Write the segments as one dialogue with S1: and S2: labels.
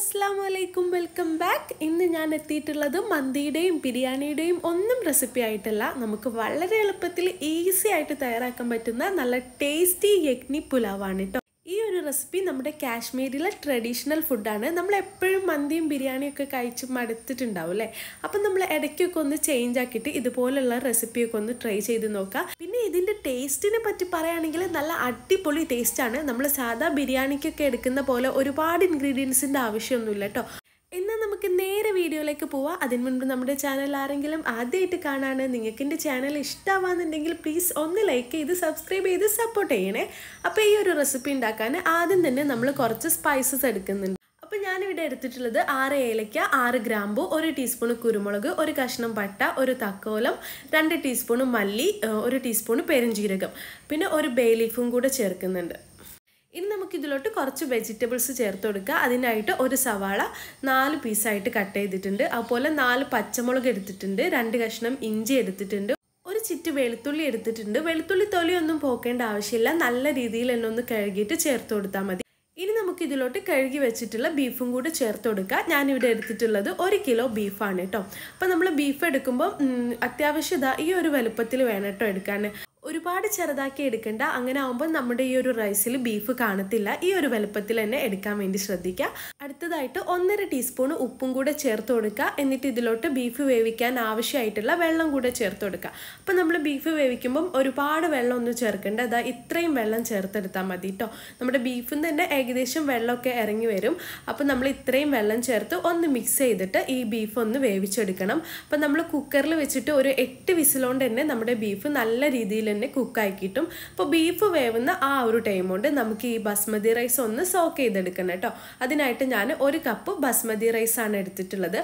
S1: അസ്സാം വലൈക്കും welcome back ഇന്ന് ഞാൻ എത്തിയിട്ടുള്ളത് മന്തിയുടെയും ബിരിയാണിയുടെയും ഒന്നും റെസിപ്പി ആയിട്ടല്ല നമുക്ക് വളരെ എളുപ്പത്തിൽ ഈസി ആയിട്ട് തയ്യാറാക്കാൻ പറ്റുന്ന നല്ല ടേസ്റ്റി യഗ്നി പുലാവാണ് കേട്ടോ ഈ ഒരു റെസിപ്പി നമ്മുടെ കാശ്മീരിലെ ട്രഡീഷണൽ ഫുഡാണ് നമ്മൾ എപ്പോഴും മന്തിയും ബിരിയാണിയും ഒക്കെ കഴിച്ച് മടുത്തിട്ടുണ്ടാവും അല്ലേ അപ്പം നമ്മൾ ഇടയ്ക്കൊക്കെ ഒന്ന് ചേഞ്ച് ആക്കിയിട്ട് ഇതുപോലുള്ള റെസിപ്പിയൊക്കെ ഒന്ന് ട്രൈ ചെയ്ത് നോക്കാം പിന്നെ ഇതിൻ്റെ ടേസ്റ്റിനെ പറ്റി പറയുകയാണെങ്കിൽ നല്ല അടിപൊളി ടേസ്റ്റാണ് നമ്മൾ സാധാ ബിരിയാണിക്കൊക്കെ എടുക്കുന്ന പോലെ ഒരുപാട് ഇൻഗ്രീഡിയൻസിൻ്റെ ആവശ്യമൊന്നുമില്ല കേട്ടോ എന്നാൽ നമുക്ക് നേരെ വീഡിയോയിലേക്ക് പോവാം അതിന് മുൻപ് നമ്മുടെ ചാനൽ ആരെങ്കിലും ആദ്യമായിട്ട് കാണാണ് നിങ്ങൾക്ക് എൻ്റെ ചാനൽ ഇഷ്ടമാകുന്നുണ്ടെങ്കിൽ പ്ലീസ് ഒന്ന് ലൈക്ക് ചെയ്ത് സബ്സ്ക്രൈബ് ചെയ്ത് സപ്പോർട്ട് ചെയ്യണേ അപ്പോൾ ഈ ഒരു റെസിപ്പി ഉണ്ടാക്കാൻ ആദ്യം തന്നെ നമ്മൾ കുറച്ച് സ്പൈസസ് എടുക്കുന്നുണ്ട് അപ്പോൾ ഞാനിവിടെ എടുത്തിട്ടുള്ളത് ആറ് ഏലയ്ക്ക ആറ് ഗ്രാമ്പു ഒരു ടീസ്പൂണ് കുരുമുളക് ഒരു കഷ്ണം പട്ട ഒരു തക്കോലം രണ്ട് ടീസ്പൂണ് മല്ലി ഒരു ടീസ്പൂണ് പെരുംജീരകം പിന്നെ ഒരു ബേ ലീഫും കൂടെ ചേർക്കുന്നുണ്ട് ഇനി നമുക്ക് ഇതിലോട്ട് കുറച്ച് വെജിറ്റബിൾസ് ചേർത്ത് കൊടുക്കുക അതിനായിട്ട് ഒരു സവാള നാല് പീസായിട്ട് കട്ട് ചെയ്തിട്ടുണ്ട് അതുപോലെ നാല് പച്ചമുളക് എടുത്തിട്ടുണ്ട് രണ്ട് കഷ്ണം ഇഞ്ചി എടുത്തിട്ടുണ്ട് ഒരു ചിറ്റ് വെളുത്തുള്ളി എടുത്തിട്ടുണ്ട് വെളുത്തുള്ളി തൊലിയൊന്നും പോക്കേണ്ട ആവശ്യമില്ല നല്ല രീതിയിൽ എന്നെ ഒന്ന് കഴുകിയിട്ട് ചേർത്ത് കൊടുത്താൽ മതി ഇനി നമുക്ക് ഇതിലോട്ട് കഴുകി വെച്ചിട്ടുള്ള ബീഫും കൂടി ചേർത്ത് കൊടുക്കുക ഞാനിവിടെ എടുത്തിട്ടുള്ളത് ഒരു കിലോ ബീഫാണ് കേട്ടോ അപ്പോൾ നമ്മൾ ബീഫ് എടുക്കുമ്പോൾ അത്യാവശ്യം ഈ ഒരു വലുപ്പത്തിൽ വേണം കേട്ടോ എടുക്കാൻ ഒരുപാട് ചെറുതാക്കി എടുക്കണ്ട അങ്ങനെ ആകുമ്പോൾ നമ്മുടെ ഈ ഒരു റൈസിൽ ബീഫ് കാണത്തില്ല ഈ ഒരു വലുപ്പത്തിൽ തന്നെ എടുക്കാൻ വേണ്ടി ശ്രദ്ധിക്കുക അടുത്തതായിട്ട് ഒന്നര ടീസ്പൂൺ ഉപ്പും കൂടെ ചേർത്ത് കൊടുക്കുക എന്നിട്ട് ഇതിലോട്ട് ബീഫ് വേവിക്കാൻ ആവശ്യമായിട്ടുള്ള വെള്ളം കൂടെ ചേർത്ത് കൊടുക്കുക അപ്പോൾ നമ്മൾ ബീഫ് വേവിക്കുമ്പം ഒരുപാട് വെള്ളം ഒന്നും ചേർക്കേണ്ട അതാ ഇത്രയും വെള്ളം ചേർത്തെടുത്താൽ മതി കേട്ടോ നമ്മുടെ ബീഫും തന്നെ ഏകദേശം വെള്ളമൊക്കെ ഇറങ്ങി വരും അപ്പോൾ നമ്മൾ ഇത്രയും വെള്ളം ചേർത്ത് ഒന്ന് മിക്സ് ചെയ്തിട്ട് ഈ ബീഫ് ഒന്ന് വേവിച്ചെടുക്കണം അപ്പോൾ നമ്മൾ കുക്കറിൽ വെച്ചിട്ട് ഒരു എട്ട് വിസിലോണ്ട് തന്നെ നമ്മുടെ ബീഫ് നല്ല രീതിയിൽ തന്നെ കുക്കായി കിട്ടും അപ്പോൾ ബീഫ് വേവുന്ന ആ ഒരു ടൈം കൊണ്ട് നമുക്ക് ഈ ബസ്മതി റൈസ് ഒന്ന് സോക്ക് ചെയ്തെടുക്കണം കേട്ടോ അതിനായിട്ട് ഞാൻ ഒരു കപ്പ് ബസ്മതി റൈസാണ് എടുത്തിട്ടുള്ളത്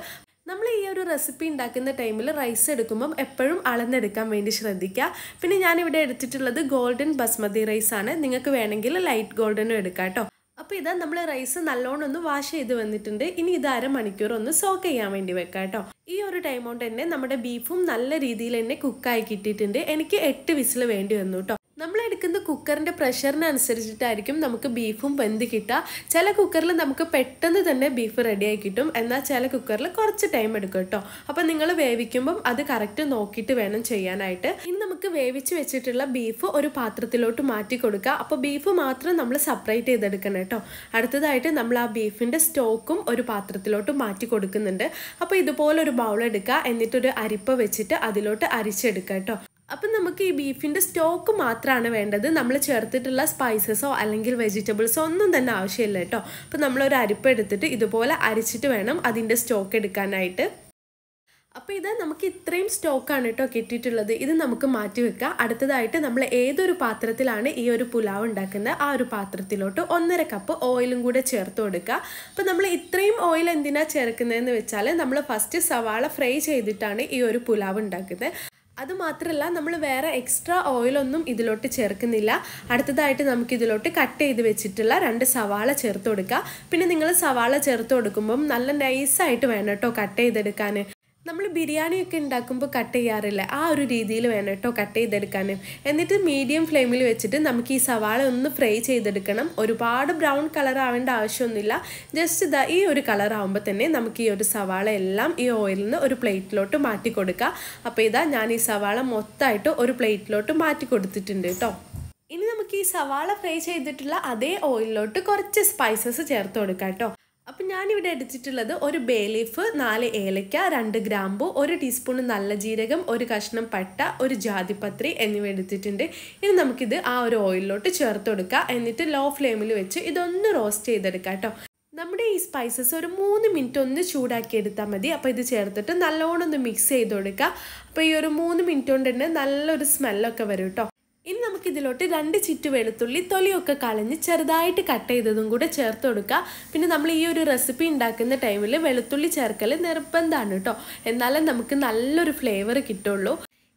S1: നമ്മൾ ഈ ഒരു റെസിപ്പി ഉണ്ടാക്കുന്ന ടൈമിൽ റൈസ് എടുക്കുമ്പം എപ്പോഴും അളന്നെടുക്കാൻ വേണ്ടി ശ്രദ്ധിക്കുക പിന്നെ ഞാനിവിടെ എടുത്തിട്ടുള്ളത് ഗോൾഡൻ ബസ്മതി റൈസ് ആണ് നിങ്ങൾക്ക് വേണമെങ്കിൽ ലൈറ്റ് ഗോൾഡനും എടുക്കാം കേട്ടോ അപ്പോൾ ഇതാ നമ്മൾ റൈസ് നല്ലോണം ഒന്ന് വാഷ് ചെയ്ത് വന്നിട്ടുണ്ട് ഇനി ഇത് അരമണിക്കൂർ ഒന്ന് സോക്ക് ചെയ്യാൻ വേണ്ടി വെക്കാം കേട്ടോ ഈ ഒരു ടൈം കൊണ്ട് തന്നെ നമ്മുടെ ബീഫും നല്ല രീതിയിൽ തന്നെ കുക്കായി കിട്ടിയിട്ടുണ്ട് എനിക്ക് എട്ട് വിസിൽ വേണ്ടി വന്നു കേട്ടോ നമ്മൾ എടുക്കുന്ന കുക്കറിൻ്റെ പ്രഷറിനനുസരിച്ചിട്ടായിരിക്കും നമുക്ക് ബീഫും വെന്ത് കിട്ടുക ചില കുക്കറിൽ നമുക്ക് പെട്ടെന്ന് തന്നെ ബീഫ് റെഡിയായി കിട്ടും എന്നാൽ ചില കുക്കറിൽ കുറച്ച് ടൈം എടുക്കും കേട്ടോ അപ്പോൾ നിങ്ങൾ വേവിക്കുമ്പം അത് കറക്റ്റ് നോക്കിയിട്ട് വേണം ചെയ്യാനായിട്ട് ഇനി നമുക്ക് വേവിച്ച് വെച്ചിട്ടുള്ള ബീഫ് ഒരു പാത്രത്തിലോട്ട് മാറ്റി കൊടുക്കുക അപ്പോൾ ബീഫ് മാത്രം നമ്മൾ സെപ്പറേറ്റ് ചെയ്തെടുക്കണം കേട്ടോ അടുത്തതായിട്ട് നമ്മൾ ആ ബീഫിൻ്റെ സ്റ്റോക്കും ഒരു പാത്രത്തിലോട്ട് മാറ്റി കൊടുക്കുന്നുണ്ട് അപ്പോൾ ഇതുപോലൊരു ബൗൾ എടുക്കുക എന്നിട്ടൊരു അരിപ്പ വെച്ചിട്ട് അതിലോട്ട് അരിച്ചെടുക്കുക കേട്ടോ അപ്പം നമുക്ക് ഈ ബീഫിൻ്റെ സ്റ്റോക്ക് മാത്രമാണ് വേണ്ടത് നമ്മൾ ചേർത്തിട്ടുള്ള സ്പൈസസോ അല്ലെങ്കിൽ വെജിറ്റബിൾസോ ഒന്നും തന്നെ ആവശ്യമില്ല കേട്ടോ അപ്പം നമ്മളൊരു അരിപ്പ് എടുത്തിട്ട് ഇതുപോലെ അരിച്ചിട്ട് വേണം അതിൻ്റെ സ്റ്റോക്ക് എടുക്കാനായിട്ട് അപ്പോൾ ഇത് നമുക്ക് ഇത്രയും സ്റ്റോക്കാണ് കേട്ടോ കിട്ടിയിട്ടുള്ളത് ഇത് നമുക്ക് മാറ്റി വെക്കാം അടുത്തതായിട്ട് നമ്മൾ ഏതൊരു പാത്രത്തിലാണ് ഈ ഒരു പുലാവ് ഉണ്ടാക്കുന്നത് ആ ഒരു പാത്രത്തിലോട്ട് ഒന്നര കപ്പ് ഓയിലും കൂടെ ചേർത്ത് കൊടുക്കുക അപ്പോൾ നമ്മൾ ഇത്രയും ഓയിൽ എന്തിനാണ് ചേർക്കുന്നതെന്ന് വെച്ചാൽ നമ്മൾ ഫസ്റ്റ് സവാള ഫ്രൈ ചെയ്തിട്ടാണ് ഈ ഒരു പുലാവ് ഉണ്ടാക്കുന്നത് അതുമാത്രമല്ല നമ്മൾ വേറെ എക്സ്ട്രാ ഓയിലൊന്നും ഇതിലോട്ട് ചേർക്കുന്നില്ല അടുത്തതായിട്ട് നമുക്ക് ഇതിലോട്ട് കട്ട് ചെയ്ത് വെച്ചിട്ടുള്ള രണ്ട് സവാള ചേർത്ത് കൊടുക്കുക പിന്നെ നിങ്ങൾ സവാള ചേർത്ത് കൊടുക്കുമ്പം നല്ല നൈസായിട്ട് വേണം കേട്ടോ കട്ട് ചെയ്തെടുക്കാൻ നമ്മൾ ബിരിയാണിയൊക്കെ ഉണ്ടാക്കുമ്പോൾ കട്ട് ചെയ്യാറില്ല ആ ഒരു രീതിയിൽ വേണം കേട്ടോ കട്ട് ചെയ്തെടുക്കാനും എന്നിട്ട് മീഡിയം ഫ്ലെയിമിൽ വെച്ചിട്ട് നമുക്ക് ഈ സവാള ഒന്ന് ഫ്രൈ ചെയ്തെടുക്കണം ഒരുപാട് ബ്രൗൺ കളർ ആവേണ്ട ആവശ്യമൊന്നുമില്ല ജസ്റ്റ് ഇതാ ഈ ഒരു കളർ ആവുമ്പോൾ തന്നെ നമുക്ക് ഈ ഒരു സവാള എല്ലാം ഈ ഓയിലിൽ നിന്ന് ഒരു പ്ലേറ്റിലോട്ട് മാറ്റി കൊടുക്കുക അപ്പോൾ ഇതാ ഞാൻ ഈ സവാള മൊത്തമായിട്ട് ഒരു പ്ലേറ്റിലോട്ട് മാറ്റി കൊടുത്തിട്ടുണ്ട് കേട്ടോ ഇനി നമുക്ക് ഈ സവാള ഫ്രൈ ചെയ്തിട്ടുള്ള അതേ ഓയിലിലോട്ട് കുറച്ച് സ്പൈസസ് ചേർത്ത് കൊടുക്കാം കേട്ടോ അപ്പം ഞാനിവിടെ എടുത്തിട്ടുള്ളത് ഒരു ബേ ലീഫ് നാല് ഏലയ്ക്ക രണ്ട് ഗ്രാമ്പു ഒരു ടീസ്പൂൺ നല്ല ജീരകം ഒരു കഷ്ണം പട്ട ഒരു ജാതിപത്രി എന്നിവ എടുത്തിട്ടുണ്ട് ഇനി നമുക്കിത് ആ ഒരു ഓയിലിലോട്ട് ചേർത്ത് കൊടുക്കുക എന്നിട്ട് ലോ ഫ്ലെയിമിൽ വെച്ച് ഇതൊന്ന് റോസ്റ്റ് ചെയ്തെടുക്കാം കേട്ടോ നമ്മുടെ ഈ സ്പൈസസ് ഒരു മൂന്ന് മിനിറ്റ് ഒന്ന് ചൂടാക്കി എടുത്താൽ മതി അപ്പോൾ ഇത് ചേർത്തിട്ട് നല്ലോണം ഒന്ന് മിക്സ് ചെയ്ത് കൊടുക്കുക അപ്പോൾ ഈ ഒരു മൂന്ന് മിനിറ്റ് കൊണ്ട് തന്നെ നല്ലൊരു സ്മെല്ലൊക്കെ വരും കേട്ടോ ഇനി നമുക്ക് ഇതിലോട്ട് രണ്ട് ചിറ്റ് വെളുത്തുള്ളി തൊലിയൊക്കെ കളഞ്ഞ് ചെറുതായിട്ട് കട്ട് ചെയ്തതും കൂടെ ചേർത്ത് കൊടുക്കുക പിന്നെ നമ്മൾ ഈ ഒരു റെസിപ്പി ഉണ്ടാക്കുന്ന ടൈമിൽ വെളുത്തുള്ളി ചേർക്കൽ നിർബന്ധമാണ് കേട്ടോ എന്നാലേ നമുക്ക് നല്ലൊരു ഫ്ലേവർ കിട്ടുള്ളൂ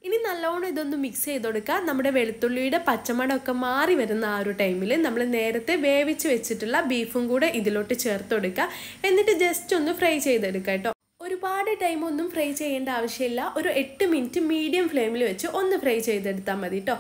S1: ഇനി നല്ലോണം ഇതൊന്ന് മിക്സ് ചെയ്ത് കൊടുക്കുക നമ്മുടെ വെളുത്തുള്ളിയുടെ പച്ചമടമൊക്കെ മാറി വരുന്ന ആ ഒരു ടൈമിൽ നമ്മൾ നേരത്തെ വേവിച്ച് വെച്ചിട്ടുള്ള ബീഫും കൂടെ ഇതിലോട്ട് ചേർത്ത് കൊടുക്കുക എന്നിട്ട് ജസ്റ്റ് ഒന്ന് ഫ്രൈ ചെയ്തെടുക്കുക കേട്ടോ ഒരുപാട് ടൈം ഒന്നും ഫ്രൈ ചെയ്യേണ്ട ആവശ്യമില്ല ഒരു എട്ട് മിനിറ്റ് മീഡിയം ഫ്ലെയിമിൽ വെച്ച് ഒന്ന് ഫ്രൈ ചെയ്തെടുത്താൽ മതി കേട്ടോ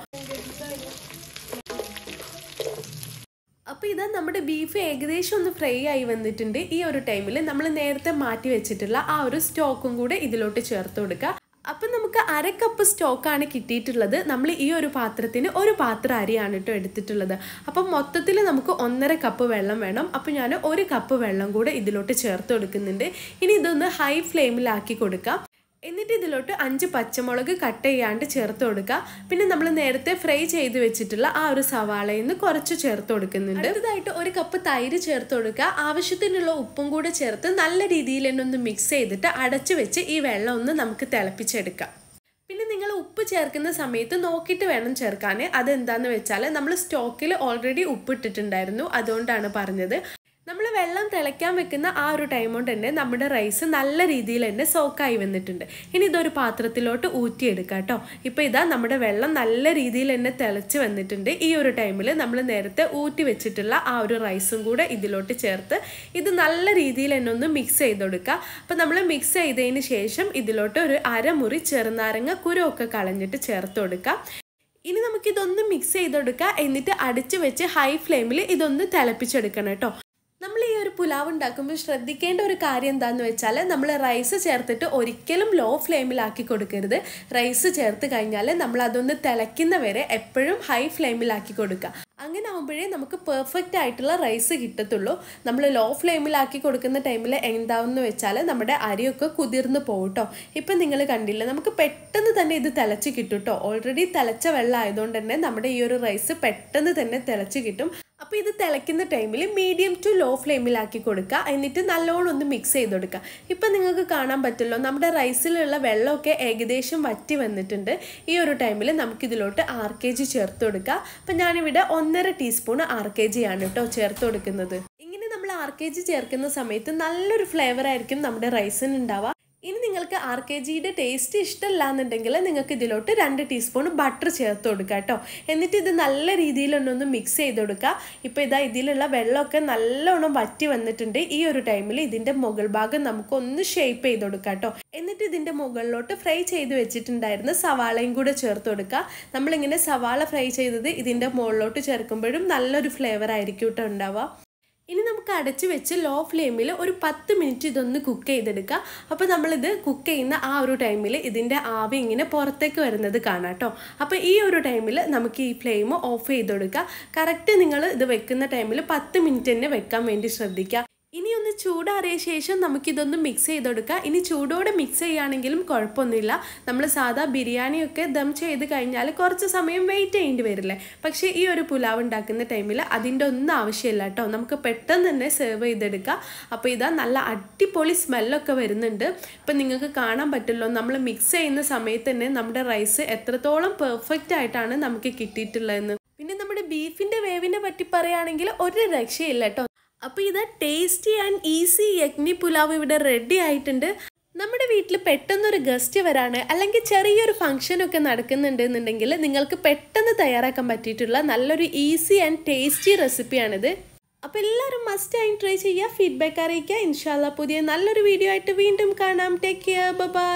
S1: അപ്പോൾ ഇതാ നമ്മുടെ ബീഫ് ഏകദേശം ഒന്ന് ഫ്രൈ ആയി വന്നിട്ടുണ്ട് ഈ ഒരു ടൈമിൽ നമ്മൾ നേരത്തെ മാറ്റി വെച്ചിട്ടുള്ള ആ ഒരു സ്റ്റോക്കും കൂടെ ഇതിലോട്ട് ചേർത്ത് കൊടുക്കുക അപ്പം നമുക്ക് അര കപ്പ് സ്റ്റോക്കാണ് കിട്ടിയിട്ടുള്ളത് നമ്മൾ ഈ ഒരു പാത്രത്തിന് ഒരു പാത്രം അരിയാണ് കേട്ടോ എടുത്തിട്ടുള്ളത് അപ്പം മൊത്തത്തിൽ നമുക്ക് ഒന്നര കപ്പ് വെള്ളം വേണം അപ്പം ഞാൻ ഒരു കപ്പ് വെള്ളം കൂടെ ഇതിലോട്ട് ചേർത്ത് കൊടുക്കുന്നുണ്ട് ഇനി ഇതൊന്ന് ഹൈ ഫ്ലെയിമിലാക്കി കൊടുക്കാം എന്നിട്ട് ഇതിലോട്ട് അഞ്ച് പച്ചമുളക് കട്ട് ചെയ്യാണ്ട് ചേർത്ത് കൊടുക്കുക പിന്നെ നമ്മൾ നേരത്തെ ഫ്രൈ ചെയ്ത് വെച്ചിട്ടുള്ള ആ ഒരു സവാളയിൽ നിന്ന് കുറച്ച് ചേർത്ത് കൊടുക്കുന്നുണ്ട് അടുത്തതായിട്ട് ഒരു കപ്പ് തൈര് ചേർത്ത് കൊടുക്കുക ആവശ്യത്തിനുള്ള ഉപ്പും കൂടെ ചേർത്ത് നല്ല രീതിയിൽ തന്നെ ഒന്ന് മിക്സ് ചെയ്തിട്ട് അടച്ചു വെച്ച് ഈ വെള്ളം ഒന്ന് നമുക്ക് തിളപ്പിച്ചെടുക്കാം പിന്നെ നിങ്ങൾ ഉപ്പ് ചേർക്കുന്ന സമയത്ത് നോക്കിയിട്ട് വേണം ചേർക്കാൻ അതെന്താണെന്ന് വെച്ചാൽ നമ്മൾ സ്റ്റോക്കിൽ ഓൾറെഡി ഉപ്പ് ഇട്ടിട്ടുണ്ടായിരുന്നു അതുകൊണ്ടാണ് പറഞ്ഞത് നമ്മൾ വെള്ളം തിളയ്ക്കാൻ വെക്കുന്ന ആ ഒരു ടൈം കൊണ്ട് തന്നെ നമ്മുടെ റൈസ് നല്ല രീതിയിൽ തന്നെ സോക്കായി വന്നിട്ടുണ്ട് ഇനി ഇതൊരു പാത്രത്തിലോട്ട് ഊറ്റിയെടുക്കാം കേട്ടോ ഇപ്പോൾ ഇതാ നമ്മുടെ വെള്ളം നല്ല രീതിയിൽ തന്നെ തിളച്ച് വന്നിട്ടുണ്ട് ഈ ഒരു ടൈമിൽ നമ്മൾ നേരത്തെ ഊറ്റി വെച്ചിട്ടുള്ള ആ ഒരു റൈസും കൂടെ ഇതിലോട്ട് ചേർത്ത് ഇത് നല്ല രീതിയിൽ തന്നെ ഒന്ന് മിക്സ് ചെയ്തെടുക്കുക കൊടുക്കുക അപ്പോൾ നമ്മൾ മിക്സ് ചെയ്തതിന് ശേഷം ഇതിലോട്ട് ഒരു അരമുറി ചെറുനാരങ്ങ കുരമൊക്കെ കളഞ്ഞിട്ട് ചേർത്ത് കൊടുക്കുക ഇനി നമുക്കിതൊന്ന് മിക്സ് ചെയ്തെടുക്കുക എന്നിട്ട് അടിച്ചു വെച്ച് ഹൈ ഫ്ലെയിമിൽ ഇതൊന്ന് തിളപ്പിച്ചെടുക്കണം കേട്ടോ നമ്മൾ ഈ ഒരു പുലാവ് ഉണ്ടാക്കുമ്പോൾ ശ്രദ്ധിക്കേണ്ട ഒരു കാര്യം എന്താണെന്ന് വെച്ചാൽ നമ്മൾ റൈസ് ചേർത്തിട്ട് ഒരിക്കലും ലോ ഫ്ലെയിമിലാക്കി കൊടുക്കരുത് റൈസ് ചേർത്ത് കഴിഞ്ഞാൽ നമ്മൾ അതൊന്ന് തിളയ്ക്കുന്നവരെ വരെ എപ്പോഴും ഹൈ ഫ്ലെയിമിലാക്കി കൊടുക്കുക അങ്ങനെ ആകുമ്പോഴേ നമുക്ക് പെർഫെക്റ്റ് ആയിട്ടുള്ള റൈസ് കിട്ടത്തുള്ളൂ നമ്മൾ ലോ ഫ്ലെയിമിലാക്കി കൊടുക്കുന്ന ടൈമിൽ എന്താവെന്ന് വെച്ചാൽ നമ്മുടെ അരിയൊക്കെ കുതിർന്ന് പോകട്ടോ ഇപ്പം നിങ്ങൾ കണ്ടില്ല നമുക്ക് പെട്ടെന്ന് തന്നെ ഇത് തിളച്ച് കിട്ടും കേട്ടോ ഓൾറെഡി തിളച്ച വെള്ളം ആയതുകൊണ്ട് തന്നെ നമ്മുടെ ഈ ഒരു റൈസ് പെട്ടെന്ന് തന്നെ തിളച്ച് കിട്ടും അപ്പോൾ ഇത് തിളയ്ക്കുന്ന ടൈമിൽ മീഡിയം ടു ലോ ഫ്ലെയിമിലാക്കി കൊടുക്കുക എന്നിട്ട് നല്ലോണം ഒന്ന് മിക്സ് ചെയ്ത് കൊടുക്കുക ഇപ്പം നിങ്ങൾക്ക് കാണാൻ പറ്റുമല്ലോ നമ്മുടെ റൈസിലുള്ള വെള്ളമൊക്കെ ഏകദേശം വറ്റി വന്നിട്ടുണ്ട് ഈ ഒരു ടൈമിൽ നമുക്കിതിലോട്ട് ആർ കെ ജി ചേർത്ത് കൊടുക്കുക അപ്പം ഞാനിവിടെ ഒന്നര ടീസ്പൂൺ ആർ കെ ആണ് കേട്ടോ ചേർത്ത് കൊടുക്കുന്നത് ഇങ്ങനെ നമ്മൾ ആർ കെ ജി ചേർക്കുന്ന സമയത്ത് നല്ലൊരു ഫ്ലേവർ ആയിരിക്കും നമ്മുടെ റൈസിന് ഉണ്ടാവുക ഇനി നിങ്ങൾക്ക് ആർ കെ ജിയുടെ ടേസ്റ്റ് ഇഷ്ടമല്ല എന്നുണ്ടെങ്കിൽ നിങ്ങൾക്ക് ഇതിലോട്ട് രണ്ട് ടീസ്പൂൺ ബട്ടർ ചേർത്ത് കൊടുക്കുക കേട്ടോ എന്നിട്ട് ഇത് നല്ല രീതിയിലൊന്നൊന്ന് മിക്സ് ചെയ്ത് കൊടുക്കുക ഇപ്പോൾ ഇതാ ഇതിലുള്ള വെള്ളമൊക്കെ നല്ലോണം വറ്റി വന്നിട്ടുണ്ട് ഈ ഒരു ടൈമിൽ ഇതിൻ്റെ മുകൾ ഭാഗം നമുക്കൊന്ന് ഷേപ്പ് ചെയ്ത് കൊടുക്കുക കേട്ടോ എന്നിട്ട് ഇതിൻ്റെ മുകളിലോട്ട് ഫ്രൈ ചെയ്ത് വെച്ചിട്ടുണ്ടായിരുന്ന സവാളയും കൂടെ ചേർത്ത് കൊടുക്കുക നമ്മളിങ്ങനെ സവാള ഫ്രൈ ചെയ്തത് ഇതിൻ്റെ മുകളിലോട്ട് ചേർക്കുമ്പോഴും നല്ലൊരു ഫ്ലേവർ ആയിരിക്കും കേട്ടോ ഉണ്ടാവുക ഇനി നമുക്ക് അടച്ചു വെച്ച് ലോ ഫ്ലെയിമിൽ ഒരു പത്ത് മിനിറ്റ് ഇതൊന്ന് കുക്ക് ചെയ്തെടുക്കുക അപ്പോൾ നമ്മളിത് കുക്ക് ചെയ്യുന്ന ആ ഒരു ടൈമിൽ ഇതിൻ്റെ ആവി ഇങ്ങനെ പുറത്തേക്ക് വരുന്നത് കാണാം കേട്ടോ അപ്പോൾ ഈ ഒരു ടൈമിൽ നമുക്ക് ഈ ഫ്ലെയിം ഓഫ് ചെയ്ത് കൊടുക്കുക കറക്റ്റ് നിങ്ങൾ ഇത് വെക്കുന്ന ടൈമിൽ പത്ത് മിനിറ്റ് തന്നെ വെക്കാൻ വേണ്ടി ശ്രദ്ധിക്കുക ഇനി ഒന്ന് ചൂടാറിയ ശേഷം നമുക്കിതൊന്ന് മിക്സ് ചെയ്തെടുക്കാം ഇനി ചൂടോടെ മിക്സ് ചെയ്യുകയാണെങ്കിലും കുഴപ്പമൊന്നുമില്ല നമ്മൾ സാധാ ബിരിയാണിയൊക്കെ ദം ചെയ്ത് കഴിഞ്ഞാൽ കുറച്ച് സമയം വെയിറ്റ് ചെയ്യേണ്ടി വരില്ലേ പക്ഷേ ഈ ഒരു പുലാവ് ഉണ്ടാക്കുന്ന ടൈമിൽ അതിൻ്റെ ഒന്നും ആവശ്യമില്ല കേട്ടോ നമുക്ക് പെട്ടെന്ന് തന്നെ സെർവ് ചെയ്തെടുക്കാം അപ്പോൾ ഇതാ നല്ല അടിപൊളി സ്മെല്ലൊക്കെ വരുന്നുണ്ട് ഇപ്പം നിങ്ങൾക്ക് കാണാൻ പറ്റുമല്ലോ നമ്മൾ മിക്സ് ചെയ്യുന്ന സമയത്ത് തന്നെ നമ്മുടെ റൈസ് എത്രത്തോളം പെർഫെക്റ്റ് ആയിട്ടാണ് നമുക്ക് കിട്ടിയിട്ടുള്ളതെന്ന് പിന്നെ നമ്മുടെ ബീഫിൻ്റെ വേവിനെ പറ്റി പറയുകയാണെങ്കിൽ ഒരു രക്ഷയില്ല കേട്ടോ അപ്പോൾ ഇത് tasty and easy yakhni pulao ഇവിടെ റെഡി ആയിട്ടുണ്ട് നമ്മുടെ വീട്ടിൽ പെട്ടെന്നൊരു ഗസ്റ്റ് വരാണ് അല്ലെങ്കിൽ ചെറിയൊരു ഫംഗ്ഷനൊക്കെ നടക്കുന്നുണ്ട് എന്നുണ്ടെങ്കിൽ നിങ്ങൾക്ക് പെട്ടെന്ന് തയ്യാറാക്കാൻ പറ്റിയിട്ടുള്ള നല്ലൊരു ഈസി ആൻഡ് ടേസ്റ്റി റെസിപ്പിയാണിത് അപ്പോൾ എല്ലാവരും മസ്റ്റ് ആയി ട്രൈ ചെയ്യുക ഫീഡ്ബാക്ക് അറിയിക്കുക ഇൻഷാല്ല പുതിയ നല്ലൊരു വീഡിയോ ആയിട്ട് വീണ്ടും കാണാം ടേക്ക് കെയർ ബൈ